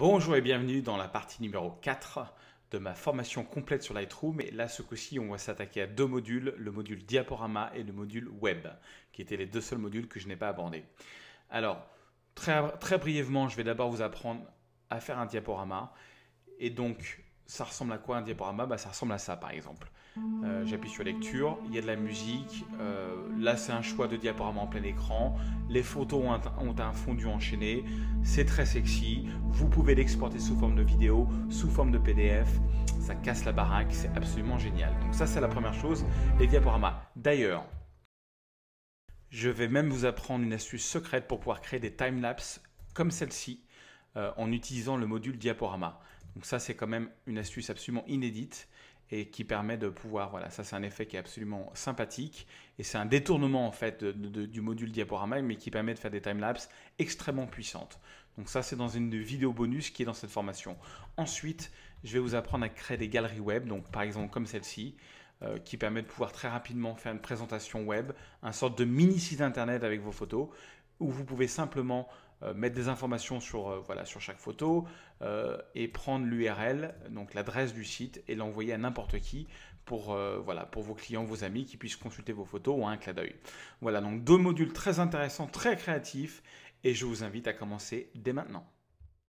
Bonjour et bienvenue dans la partie numéro 4 de ma formation complète sur Lightroom. Et là, ce coup-ci, on va s'attaquer à deux modules, le module diaporama et le module web, qui étaient les deux seuls modules que je n'ai pas abordés. Alors, très, très brièvement, je vais d'abord vous apprendre à faire un diaporama. Et donc, ça ressemble à quoi un diaporama bah, Ça ressemble à ça par exemple. Euh, j'appuie sur lecture, il y a de la musique, euh, là c'est un choix de diaporama en plein écran, les photos ont un, fondu enchaîné, c'est très sexy, vous pouvez l'exporter sous forme de vidéo, sous forme de PDF, ça casse la baraque, c'est absolument génial. Donc ça c'est la première chose, les diaporamas. D'ailleurs, je vais même vous apprendre une astuce secrète pour pouvoir créer des timelapses comme celle-ci euh, en utilisant le module diaporama. Donc ça, c'est quand même une astuce absolument inédite et qui permet de pouvoir, voilà, ça c'est un effet qui est absolument sympathique, et c'est un détournement en fait du module diaporama, mais qui permet de faire des timelapses extrêmement puissantes. Donc ça c'est dans une vidéo bonus qui est dans cette formation. Ensuite, je vais vous apprendre à créer des galeries web, donc par exemple comme celle-ci, euh, qui permet de pouvoir très rapidement faire une présentation web, un sorte de mini site internet avec vos photos, où vous pouvez simplement euh, mettre des informations sur, euh, sur chaque photo et prendre l'URL, donc l'adresse du site, et l'envoyer à n'importe qui pour, voilà, pour vos clients, vos amis qui puissent consulter vos photos ou un clin d'œil. Voilà, donc deux modules très intéressants, très créatifs, et je vous invite à commencer dès maintenant.